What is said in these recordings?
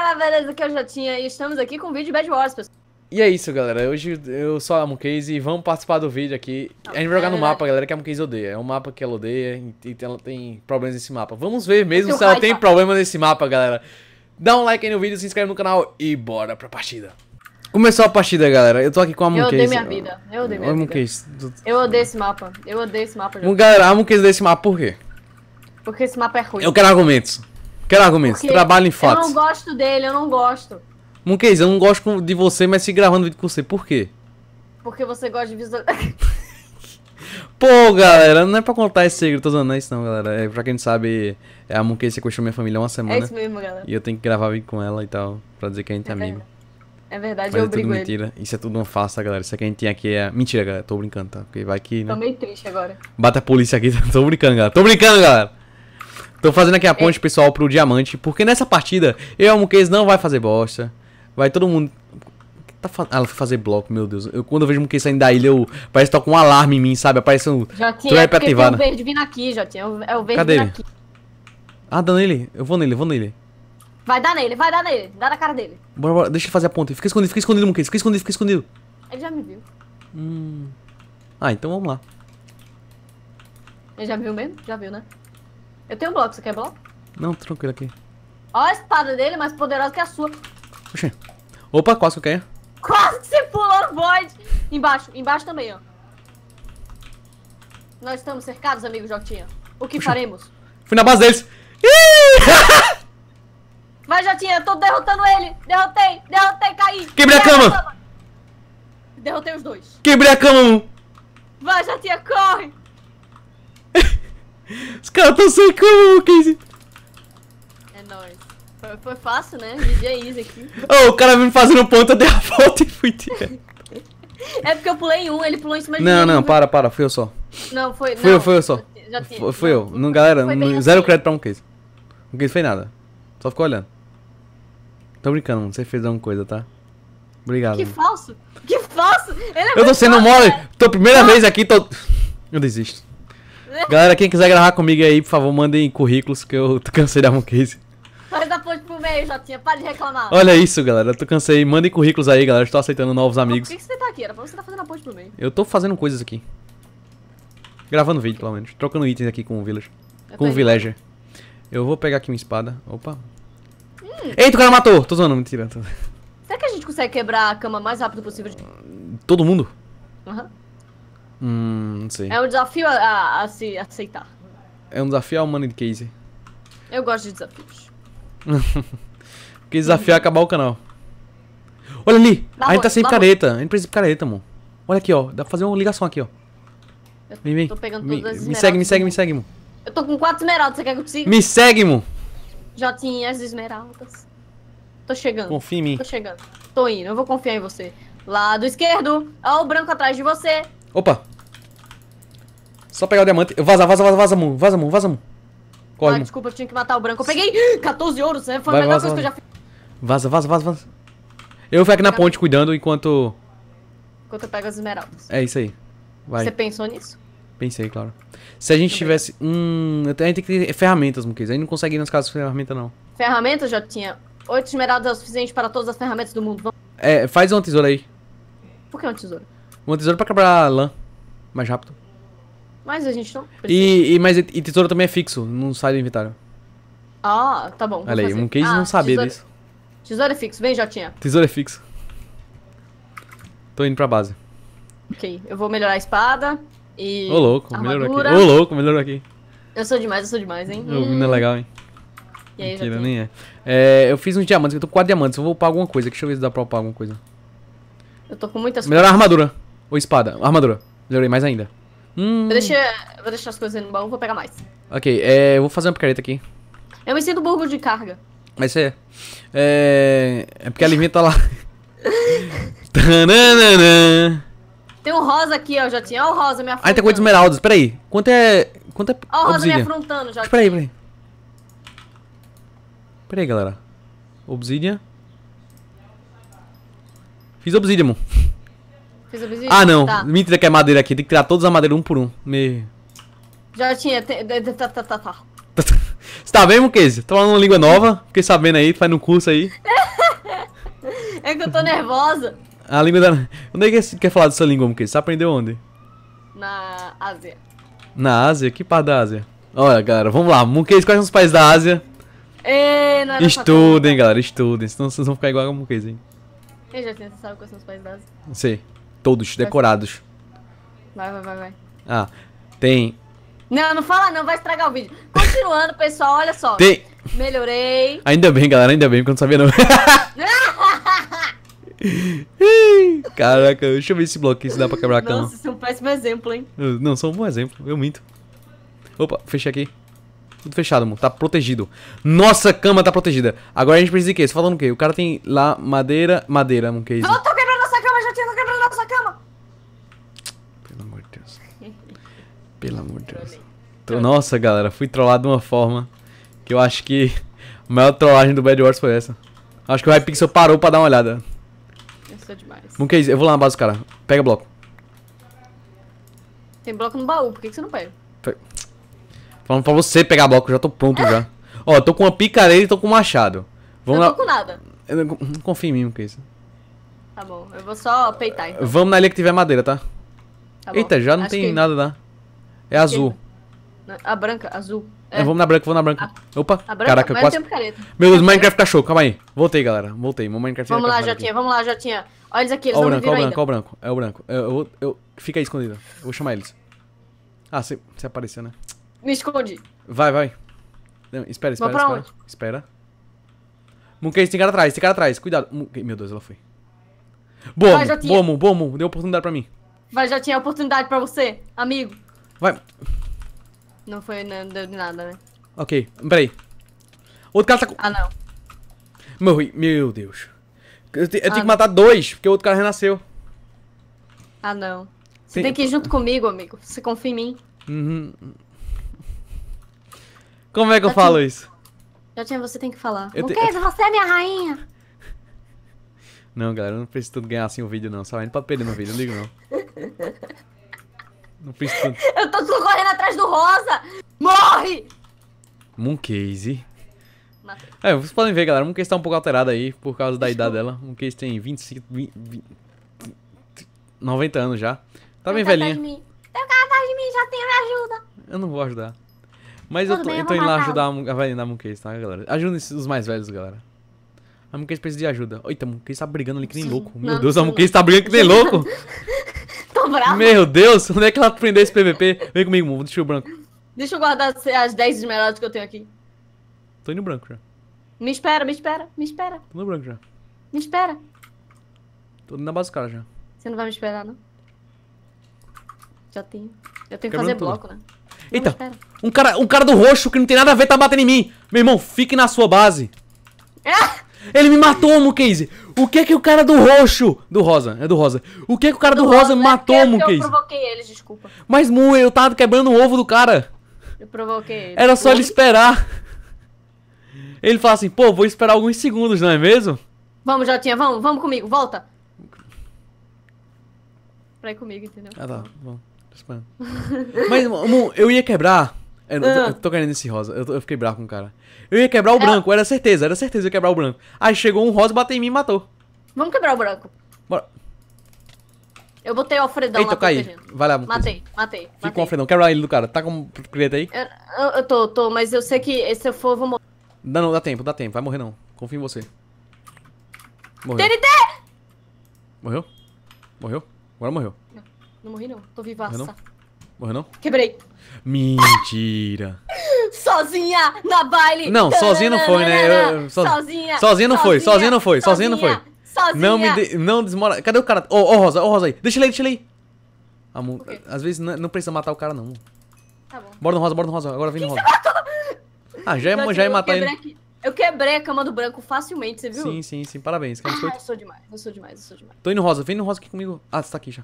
galera, beleza? que eu já tinha e estamos aqui com o vídeo de Bad Wars, pessoal. E é isso, galera. Hoje eu sou a Mucase e vamos participar do vídeo aqui. Não, a gente vai jogar no é mapa, galera, que a Mucase odeia. É um mapa que ela odeia e ela tem problemas nesse mapa. Vamos ver mesmo se ela tem problema nesse mapa, galera. Dá um like aí no vídeo, se inscreve no canal e bora pra partida. Começou a partida, galera. Eu tô aqui com a Moon Eu odeio minha vida. Eu odeio minha vida. Eu odeio esse mapa. Eu odeio esse mapa. Já. Galera, a Moon odeia esse mapa por quê? Porque esse mapa é ruim. Eu quero argumentos. Quero argumentos. Porque Trabalho em fatos. Eu não gosto dele, eu não gosto. Monkeys, eu não gosto de você, mas se gravando vídeo com você. Por quê? Porque você gosta de visual. Pô, galera, não é pra contar esse segredo, tô usando, é isso não, galera. É, pra quem não sabe, a que sequestrou minha família há uma semana. É isso mesmo, galera. E eu tenho que gravar vídeo com ela e tal, pra dizer que a gente é, é amigo. É verdade, Mas eu é tudo mentira. Ele. Isso é tudo uma farsa, galera. Isso que a gente tem aqui é... Mentira, galera, tô brincando, tá? Porque vai que, né? Tô meio triste agora. Bate a polícia aqui, tô brincando, galera. Tô brincando, galera! Tô fazendo aqui a é. ponte, é. pessoal, pro diamante. Porque nessa partida, eu amo que não vai fazer bosta. Vai todo mundo. Tá fa... Ah, ela foi fazer bloco, meu Deus. Eu, quando eu vejo o que saindo da ilha, eu... parece que tá com um alarme em mim, sabe? Aparece um. Já tinha, é ativado. tem o verde vindo aqui, já tinha. É o verde Cadê vindo ele? aqui. Ah, dá nele. Eu vou nele, eu vou nele. Vai dar nele, vai dar nele. Dá na cara dele. Bora, bora. Deixa ele fazer a ponte Fica escondido, fica escondido, Munkei. Fica escondido, fica escondido. Ele já me viu. Hum. Ah, então vamos lá. Ele já viu mesmo? Já viu, né? Eu tenho um bloco, você quer bloco? Não, tranquilo aqui. Ó a espada dele, mais poderosa que a sua. Oxê. Opa, quase que eu caí. Quase que você pulou no void. Embaixo, embaixo também, ó. Nós estamos cercados, amigo Jotinha. O que Oxê. faremos? Fui na base deles. Vai, Jotinha, eu tô derrotando ele. Derrotei, derrotei, caí. Quebrei a cama. cama. Derrotei os dois. Quebrei a cama, um. Vai, Jotinha, corre. Os caras tão sem comum, Casey. É nóis. Foi, foi fácil, né? GG é easy aqui. Oh, o cara vindo fazendo ponta, eu dei a volta e fui tirar. é porque eu pulei um, ele pulou em cima de mim. Não, não, para, para, fui eu só. Não, foi. Fui não, eu, fui eu só. Já tinha. Fui eu. Não, galera, zero assim. crédito pra um case. Um case fez nada. Só ficou olhando. Tô brincando, Você fez alguma coisa, tá? Obrigado. Que falso! Que falso! É eu tô sendo mole! Né? Tô primeira ah. vez aqui, tô. Eu desisto. Galera, quem quiser gravar comigo aí, por favor, mandem currículos que eu tô cansei da Moncase. Faz a ponte pro meio, Jotinha, para de reclamar. Olha isso, galera, eu tô cansei. Mandem currículos aí, galera, estou aceitando novos amigos. Por que, que você tá aqui? Era pra você tá fazendo a ponte pro meio. Eu tô fazendo coisas aqui. Gravando vídeo, pelo menos. Trocando itens aqui com o villager. Eu com o villager. Eu vou pegar aqui minha espada. Opa. Hum. Eita, o cara matou! Tô zoando, mentira. Tô... Será que a gente consegue quebrar a cama mais rápido possível? Todo mundo? Aham. Uhum. Hum, sim. É um desafio a, a, a se aceitar. É um desafio ao Money Case. Eu gosto de desafios. Porque desafio é acabar o canal. Olha ali! Dá a gente tá sem picareta. A gente precisa de picareta, amor. Olha aqui, ó. Dá pra fazer uma ligação aqui, ó. vem, vem. Tô pegando me, todas as me segue, me segue, me segue, mo. Eu tô com quatro esmeraldas, você quer que eu consiga? Me segue, mo. Já tinha as esmeraldas. Tô chegando. Confia em mim. Tô chegando. Tô indo, eu vou confiar em você. Lado esquerdo. Ó o branco atrás de você. Opa! Só pegar o diamante. Vaza, vaza, vaza, vaza, Moon. Vaza, Moon, vaza, Moon. Corre. Ah, desculpa, eu tinha que matar o branco. Eu peguei 14 ouros. Né? Foi Vai, a melhor vaza, coisa vaza. que eu já fiz. Vaza, vaza, vaza, vaza. Eu ficar aqui na ponte cuidando enquanto... Enquanto eu pego as esmeraldas. É isso aí. Vai. Você pensou nisso? Pensei, claro. Se a gente tivesse... Hum... A gente tem que ter ferramentas, Mukiz. A gente não consegue ir nas casas com ferramenta, não. Ferramenta já tinha. Oito esmeraldas é o suficiente para todas as ferramentas do mundo. Vamos... É, faz uma tesoura aí. Por que uma tesoura? Uma tesoura pra quebrar lã. Mais rápido. Mas a gente não precisa. E, e, mas, e tesoura também é fixo, não sai do inventário. Ah, tá bom. Olha aí, um case ah, não sabia tesoura... disso. Tesoura é fixo, vem, Jotinha. Tesoura é fixo. Tô indo pra base. Ok, eu vou melhorar a espada e. Ô louco, melhorou aqui. Ô louco, melhorou aqui. Eu sou demais, eu sou demais, hein? Hum. é legal, hein? E aí, Mentira, nem é. é. Eu fiz uns diamantes, eu tô com quatro diamantes, eu vou upar alguma coisa. Deixa eu ver se dá pra upar alguma coisa. Eu tô com muitas Melhorar a armadura. Ou espada? Armadura. Melhorei mais ainda. Hum. Vou, deixar, vou deixar as coisas no baú, vou pegar mais. Ok, é, eu vou fazer uma picareta aqui. Eu me sinto burro de carga. Mas é. É, é porque a Livinha tá lá. Tananana. Tem um rosa aqui, ó, Jotinho. Olha o rosa, me afrontando. Ah, tem coisa de esmeraldas. Pera aí. Quanto é... Quanto é Ó o rosa obsidian? me afrontando, Jotinho. Pera aí, pera aí. aí, galera. Obsidian. Fiz obsidian, mano. Ah, não. Tá. Mentira que é madeira aqui. Tem que tirar todas as madeiras um por um. Me... Já tinha. Tá, tá, tá, tá. Você tá vendo, Casey? Tô falando uma língua nova. Fiquei sabendo aí. Faz no curso aí. é que eu tô nervosa. A língua da... Onde é que você quer falar dessa língua, Casey? Você aprendeu onde? Na Ásia. Na Ásia? Que parte da Ásia? Olha, galera, vamos lá. Monkeys, quais são os países da Ásia? Ei, não é estudem, galera, estudem. Senão vocês vão ficar igual a Monkeys, hein? Eu já tinha sabe quais são os países da Ásia. Sei todos decorados. Vai, vai, vai, vai. Ah, tem. Não, não fala não, vai estragar o vídeo. Continuando, pessoal, olha só. Tem. Melhorei. Ainda bem, galera, ainda bem, porque eu não sabia não. Caraca, deixa eu ver esse bloco aqui, se dá pra quebrar a cama. Nossa, são é um péssimo exemplo, hein? Eu, não, sou um bom exemplo, eu minto. Opa, fechei aqui. Tudo fechado, mano. Tá protegido. Nossa cama tá protegida. Agora a gente precisa de quê? Você falando o quê? O cara tem lá madeira. Madeira, amor. Que isso? Volta Pelo amor de Deus. nossa, galera, fui trollado de uma forma que eu acho que a maior trollagem do Bad Wars foi essa. Acho que o Hypixel parou pra dar uma olhada. Eu sou demais. Monkey, eu vou lá na base do cara. Pega bloco. Tem bloco no baú, por que, que você não pega? Falando pra você pegar bloco, eu já tô pronto já. Ó, tô com uma picareta e tô com um machado. Vamos eu não tô com nada. Eu não, confio em mim, Monkey. É tá bom, eu vou só peitar. Então. Vamos na ilha que tiver madeira, tá? tá Eita, já não Acho tem que... nada lá. É azul. A branca, azul. É. É, vamos na branca, vamos na branca. A, Opa, a branca, caraca, quase... Meu Deus, Minecraft cachorro, calma aí. Voltei, galera, voltei. Meu Minecraft Vamos lá, Jotinha, vamos lá, Jotinha. Olha eles aqui, eles estão não ó, o branco, ó, o branco, é o branco. Eu, eu, eu... Fica aí escondido, eu vou chamar eles. Ah, você apareceu, né? Me esconde. Vai, vai. Espera, espera, espera. Onde? Espera. Mooncase, tem cara atrás, tem cara atrás. Cuidado. Meu Deus, ela foi. Bom, bom, bom, Deu oportunidade pra mim. Vai, tinha é oportunidade pra você, amigo. Vai. Não foi, não deu de nada, né? Ok, peraí. Outro cara tá com... Ah, não. Meu, meu Deus. Eu, eu ah, tenho não. que matar dois, porque o outro cara renasceu. Ah, não. Você tem... tem, que ir junto comigo, amigo. Você confia em mim. Uhum. Como é que já eu tinha... falo isso? Já tinha, você tem que falar. Eu o te... quê? Eu... Você é minha rainha. Não, galera, eu não preciso tanto ganhar assim o vídeo, não. Só indo pra perder no vídeo, não ligo, não. Não fiz Eu tô correndo atrás do Rosa! Morre! Mooncase. É, vocês podem ver, galera. Mooncase tá um pouco alterada aí por causa da idade dela. Mooncase tem 25. 20, 90 anos já. Tá bem velhinha. Tem um cara atrás de mim, já tem, minha ajuda. Eu não vou ajudar. Mas eu tô, bem, eu tô indo lá ajudar a, a velhinha da Mooncase, tá, galera? Ajuda os mais velhos, galera. A Mooncase precisa de ajuda. Eita, a Mooncase tá brigando ali que nem louco. Meu Deus, a Mooncase tá brigando que nem louco. bravo. Meu Deus, onde é que ela aprendeu esse PVP? Vem comigo, mano, deixa o branco. Deixa eu guardar as 10 esmeraldas que eu tenho aqui. Tô indo branco já. Me espera, me espera, me espera. Tô no branco já. Me espera. Tô indo na base cara já. Você não vai me esperar, não? Já tenho. Eu tenho que fazer tudo. bloco, né? Então, um cara, um cara do roxo que não tem nada a ver tá batendo em mim. Meu irmão, fique na sua base. Ah! Ele me matou, Mucase. O que que o cara do roxo... Do rosa, é do rosa. O que que o cara do, do rosa, rosa né? matou, é Mucase? Eu provoquei ele, desculpa. Mas, Mu, eu tava quebrando o ovo do cara. Eu provoquei ele. Era só ele esperar. Ele fala assim, pô, vou esperar alguns segundos, não é mesmo? Vamos, Jotinha, vamos, vamos comigo, volta. Pra ir comigo, entendeu? Ah, tá, vamos. Mas, Mu, eu ia quebrar é, eu, não, ah. eu tô querendo esse rosa. Eu, eu, fiquei bravo com o cara. Eu ia quebrar o é branco, era certeza, era certeza que ia quebrar o branco. Aí chegou um rosa, bateu em mim e matou. Vamos quebrar o branco. Bora. Eu botei o Alfredão Eita, lá. Eita, caí. Vai lá. Matei, matei. Fica com o Alfredão. Quebra ele do cara. Tá com preta aí? Eu, eu, eu, tô, tô. Mas eu sei que se eu for, eu vou morrer. Não, não, dá tempo, dá tempo. Vai morrer não. Confio em você. Morreu. TNT! Morreu? Morreu? Agora morreu. Não, não morri não. Tô vivaça. Morreu, não? Morreu não? Quebrei. Mentira. sozinha na baile. Não, sozinha não foi, né? Eu, eu, so... Sozinha. Sozinha não foi, sozinha não foi, sozinha não foi. Sozinha. Não me de... não desmora. Cadê o cara? Ô, oh, oh, Rosa, ô, oh, Rosa aí. Deixa ele aí, deixa ele aí. Amor, okay. às vezes não, não precisa matar o cara, não. Tá bom. Bora no Rosa, bora no Rosa. Agora vem no Rosa. Ah, já ia, é já ia é matar ele. Eu quebrei a cama do branco facilmente, você viu? Sim, sim, sim. Parabéns. Ah, eu sou demais, eu sou demais, eu sou demais. Tô indo rosa, vem no rosa aqui comigo. Ah, você tá aqui já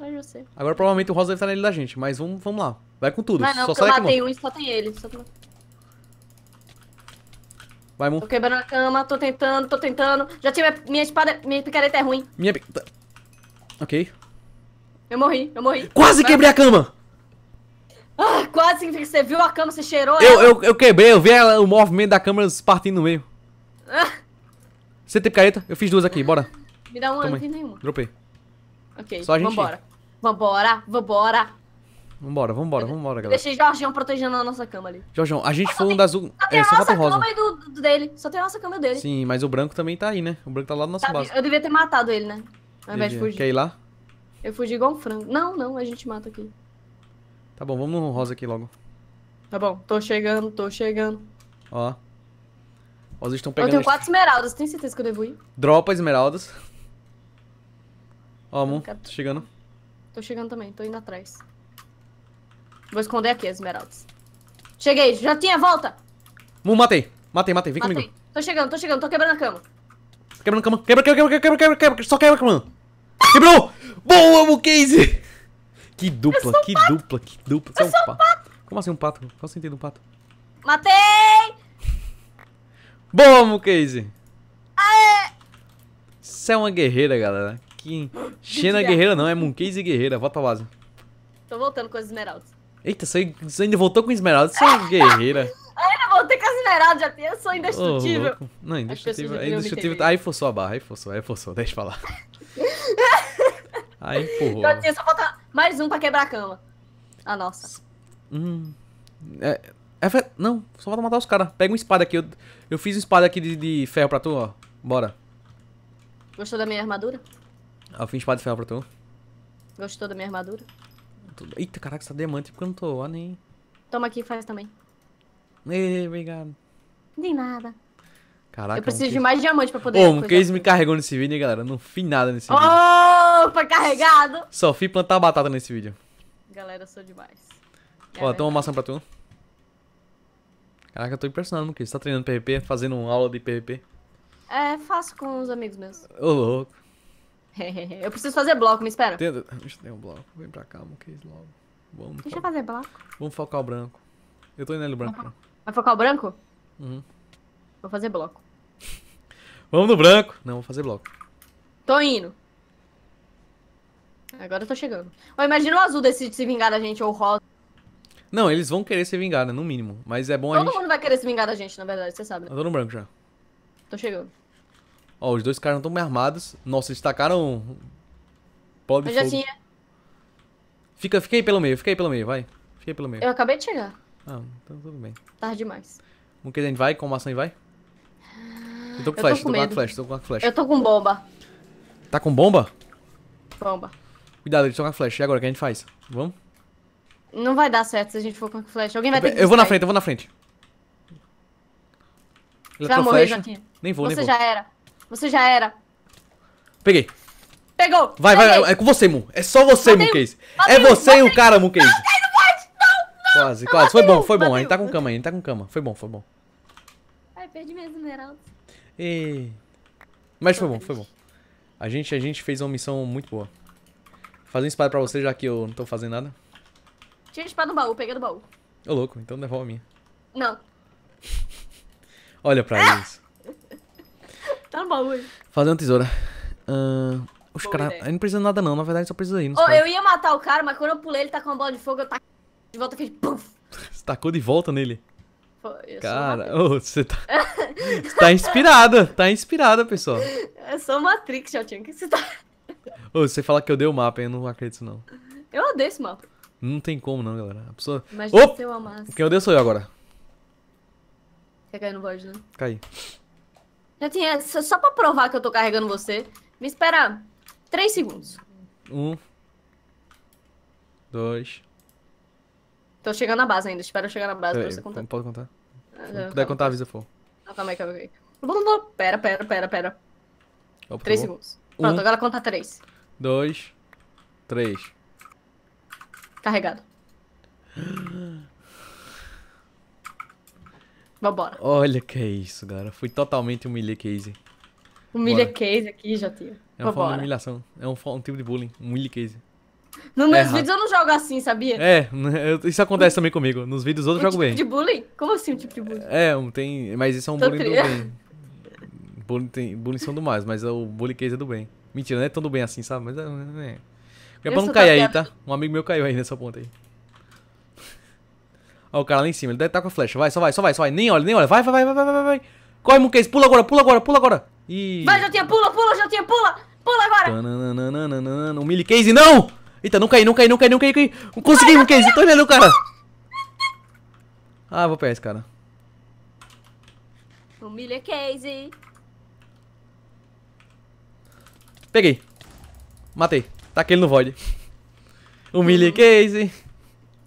atrás de você. Agora provavelmente o rosa deve estar nele da gente, mas vamos, vamos lá. Vai com tudo. Não, não, só sai eu matei um e só tem ele. Só... Vai, Mu. Tô quebrando a cama, tô tentando, tô tentando. Já tive minha, espada, minha picareta é ruim. Minha picareta... Tá. Ok. Eu morri, eu morri. Quase quebrei a cama! Ah, quase significa que você viu a cama, você cheirou eu, eu, eu, quebrei, eu vi ela, o movimento da câmera partindo no meio. Ah. Você tem picareta? Eu fiz duas aqui, bora. Me dá uma, não tem nenhuma. Dropei. Ok, Só a gente vambora. Ir. Vambora, vambora. Vambora, vambora, vambora, galera. Deixei Jorgião protegendo a nossa cama ali. Jorgião, a gente só foi um das... Só tem é, a só nossa rosa. cama e do, do, dele. Só tem a nossa cama dele. Sim, mas o branco também tá aí, né? O branco tá lá no nosso tá, base. Eu devia ter matado ele, né? Ao invés de fugir. Quer ir lá? Eu fugi igual um frango. Não, não, a gente mata aqui. Tá bom, vamos no rosa aqui logo. Tá bom, tô chegando, tô chegando. Ó. eles estão pegando... Eu tenho quatro esmeraldas, tem certeza que eu devo ir? Dropa esmeraldas. Ó, amor, tô chegando. Tô chegando também, tô indo atrás. Vou esconder aqui as esmeraldas. Cheguei, já tinha, volta! Um, matei, matei, matei, vem matei. comigo. Tô chegando, tô chegando, tô quebrando a cama. Quebrando a cama, quebra, quebra, quebra, quebra, quebra, quebra, só quebra a cama. Quebrou! Boa, amo Casey! Que dupla, que pato. dupla, que dupla. Você é um pato. pato. Como assim um pato? Qual o sentido do pato? Matei! Boa, Mucase! Aê! Você é uma guerreira, galera. Skin. Xena Guerreira não, é Mooncase Guerreira. Volta a base. Tô voltando com as esmeraldas. Eita, você, você ainda voltou com esmeraldas, Você é guerreira. ainda voltei com as esmeraldas, já eu sou indestrutível. Oh, não, indestrutível. Aí, é indestrutível. aí forçou a barra, aí forçou, aí forçou, deixa eu falar. aí empurrou. Então, assim, só falta mais um pra quebrar a cama. A nossa. Hum. É, é, não, só falta matar os caras. Pega uma espada aqui. Eu, eu fiz uma espada aqui de, de ferro pra tu, ó. Bora. Gostou da minha armadura? Ó, 20 espada de ferro pra tu. Gostou da minha armadura? Eita, caraca, essa diamante porque eu não tô, ó, ah, nem. Toma aqui e faz também. Ei, obrigado. Nem nada. Caraca, eu preciso um de mais diamante pra poder... Ô, oh, um case me carregou nesse vídeo, hein, galera. Não fiz nada nesse oh, vídeo. Ô, foi carregado! Só fui plantar batata nesse vídeo. Galera, sou demais. Ó, é toma uma maçã pra tu. Caraca, eu tô impressionado no que você tá treinando PVP, fazendo aula de PVP. É, faço com os amigos mesmo. Ô, louco. Eu preciso fazer bloco, me espera. Tenta. Deixa eu ter um bloco. Vem pra cá, logo. Vamos. Deixa eu fazer bloco. Vamos focar o branco. Eu tô indo no branco. Uhum. Vai focar o branco? Uhum. Vou fazer bloco. Vamos no branco. Não, vou fazer bloco. Tô indo. Agora eu tô chegando. Oh, imagina o azul decidir se vingar da gente, ou o rosa. Não, eles vão querer se vingar, né? No mínimo. Mas é bom Todo a gente... Todo mundo vai querer se vingar da gente, na verdade, você sabe. Né? Eu tô no branco já. Tô chegando. Ó, os dois caras não estão bem armados. Nossa, eles tacaram... Bola de Eu já fogo. tinha. Fica, fica aí pelo meio, fica aí pelo meio, vai. Fica aí pelo meio. Eu acabei de chegar. Ah, então tudo bem. Tarde demais. vamos que a gente vai? Como ação vai? Eu tô com Eu flash, tô com, tô com flash, tô com flash. Eu tô com bomba. Tá com bomba? Bomba. Cuidado, eles estão com flash. E agora, o que a gente faz? Vamos? Não vai dar certo se a gente for com flash. Alguém vai eu, ter que Eu vou na frente, eu vou na frente. já Você já Joaquim. Nem vou, Você nem vou. Você já era. Você já era. Peguei. Pegou. Vai, peguei. vai, é com você, Mu. É só você, Mu Case. É você e o cara, Mu Case. Não, não pode. Não, não. Quase, quase. Foi bom, foi bom. A gente tá com cama aí, a gente tá com cama. Foi bom, foi bom. Ai, perdi minhas esmeraldas. E... Mas foi bom, foi bom. A gente, a gente fez uma missão muito boa. Vou fazer um espada pra você, já que eu não tô fazendo nada. Tira a espada do baú, peguei do baú. Ô, louco, então devolve a minha. Não. Olha pra ah! isso. Tá no baú aí. Fazendo tesoura. Uh, os caras. Eu não precisa de nada, não. Na verdade, só precisa ir. Oh, eu ia matar o cara, mas quando eu pulei, ele tá com uma bola de fogo, eu taquei de volta e fiz. Você tacou de volta nele? Eu cara, oh, você tá. você tá inspirada. Tá inspirada, pessoal. É só Matrix, tinha que você tá. Ô, você fala que eu dei o mapa, eu não acredito, não. Eu odeio esse mapa. Não tem como, não, galera. A pessoa. Imagina oh! se eu amasse. Quem odeia sou eu agora. Quer cair no board, né? Cai. Já tinha. Só pra provar que eu tô carregando você, me espera 3 segundos. Um. Dois. Tô chegando na base ainda, espero chegar na base Pera pra você contar. Pode contar? Ah, Se puder contar, avisa, pô. Ah, calma aí, calma aí. Pera, pera, pera, pera. Opa, três segundos. Pronto, um, agora conta três. Dois, três. Carregado. Vambora. Olha que é isso, galera. Fui totalmente humilha case. Humilha Bora. aqui, já tio. É uma forma de humilhação. É um, um tipo de bullying. Humilha case. Nos meus vídeos eu não jogo assim, sabia? É, isso acontece também comigo. Nos vídeos outros um eu jogo tipo bem. de bullying? Como assim um tipo de bullying? É, um, tem. Mas isso é um Tô bullying tria. do bem. bullying, tem, bullying são do mais, mas o bullying case é do bem. Mentira, não é tão do bem assim, sabe? Mas é. é. é pra não cair aí, tá? Um amigo meu caiu aí nessa ponta aí. Olha o cara lá em cima, ele deve estar tá com a flecha. Vai, só vai, só vai, só vai. Nem olha, nem olha. Vai, vai, vai, vai, vai, vai, Corre, Muquês, pula agora, pula agora, pula agora. Ih. Vai, já tinha, pula, pula, já tinha, pula. Pula agora. O Millie Case, não! Eita, não caí, não caí, não caí, não caí, caí. Consegui, Muquês, tô olhando, o cara. Ah, vou pegar esse cara. O Millie Case. Peguei. Matei. Taquei tá ele no void. O Millie uhum. Case.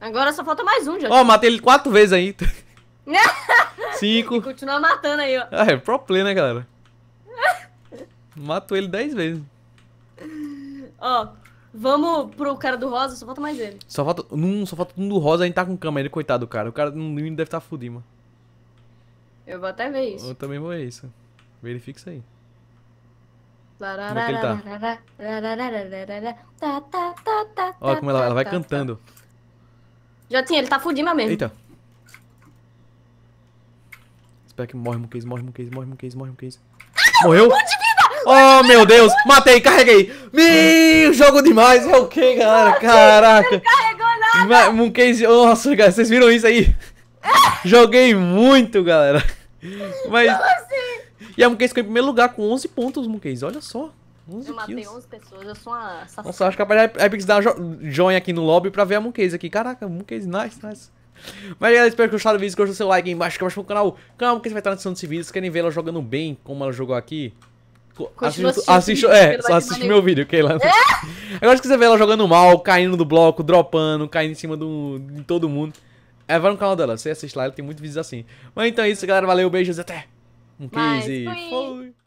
Agora só falta mais um, já. Ó, oh, matei ele quatro vezes aí. Cinco. E continua matando aí, ó. Ah, é pro play, né, galera? Matou ele dez vezes. Ó, vamos pro cara do rosa, só falta mais ele. Só falta. Não, só falta um do rosa, a gente tá com cama ele, coitado cara. O cara não deve estar tá fudido, mano. Eu vou até ver isso. Eu também vou ver isso. Verifique isso aí. Como como ela vai cantando. Já tinha, ele tá fudindo mesmo. Eita. Espera que morre, Muquês, morre, Muquês, morre, Muquês, morre, Muquês. Ah, Morreu? Oh, meu Deus! Matei, carreguei! Meu, é. jogo demais! É o que, galera? Caraca! Não carregou nada! Nossa, galera, vocês viram isso aí? É. Joguei muito, galera! Mas... Como assim? E a Mooncase ficou em primeiro lugar com 11 pontos, Mooncase. Olha só! 11 eu matei 11 pessoas, eu sou uma assassina. Nossa, acho que a Epic dá join aqui no lobby pra ver a Mooncase aqui. Caraca, Mooncase, nice, nice. Mas galera, espero que gostaram do vídeo, gostou do seu like aí embaixo, que abaixo pro canal. Calma que você vai estar na descrição desse vídeo, se querem ver ela jogando bem, como ela jogou aqui. Assiste, assiste, é, só assiste meu vídeo, ok? É? Agora se quiser ver ela jogando mal, caindo do bloco, dropando, caindo em cima do, de todo mundo, é, vai no canal dela, você assiste lá, ela tem muitos vídeos assim. Mas então é isso, galera, valeu, beijos e até um 15. Fui.